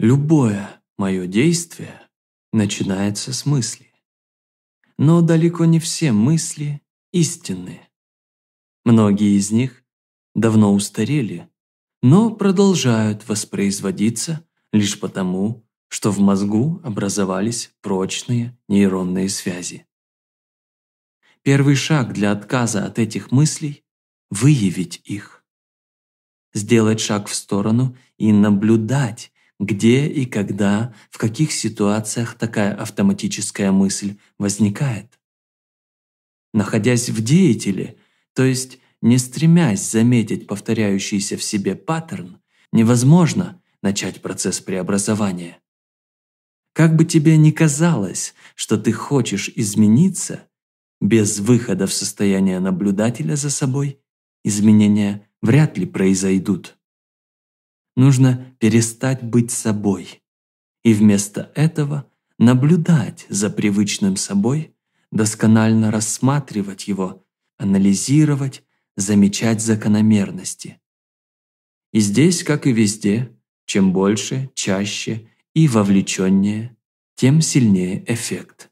Любое мое действие начинается с мысли. Но далеко не все мысли истинны. Многие из них давно устарели, но продолжают воспроизводиться лишь потому, что в мозгу образовались прочные нейронные связи. Первый шаг для отказа от этих мыслей – выявить их. Сделать шаг в сторону и наблюдать, где и когда, в каких ситуациях такая автоматическая мысль возникает. Находясь в деятеле, то есть не стремясь заметить повторяющийся в себе паттерн, невозможно начать процесс преобразования. Как бы тебе ни казалось, что ты хочешь измениться, без выхода в состояние наблюдателя за собой изменения вряд ли произойдут нужно перестать быть собой и вместо этого наблюдать за привычным собой, досконально рассматривать его, анализировать, замечать закономерности. И здесь, как и везде, чем больше, чаще и вовлеченнее, тем сильнее эффект.